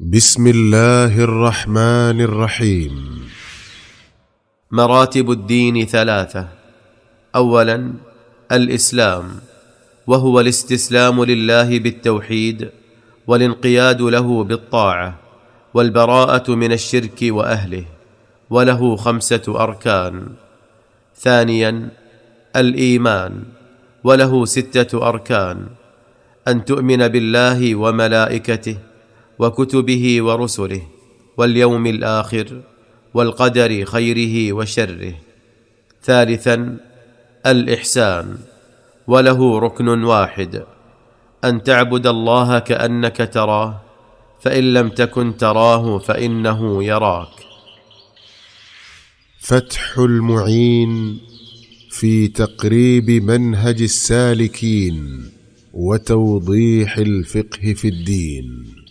بسم الله الرحمن الرحيم مراتب الدين ثلاثه اولا الاسلام وهو الاستسلام لله بالتوحيد والانقياد له بالطاعه والبراءه من الشرك واهله وله خمسه اركان ثانيا الايمان وله سته اركان ان تؤمن بالله وملائكته وكتبه ورسله واليوم الاخر والقدر خيره وشره ثالثا الاحسان وله ركن واحد ان تعبد الله كانك تراه فان لم تكن تراه فانه يراك فتح المعين في تقريب منهج السالكين وتوضيح الفقه في الدين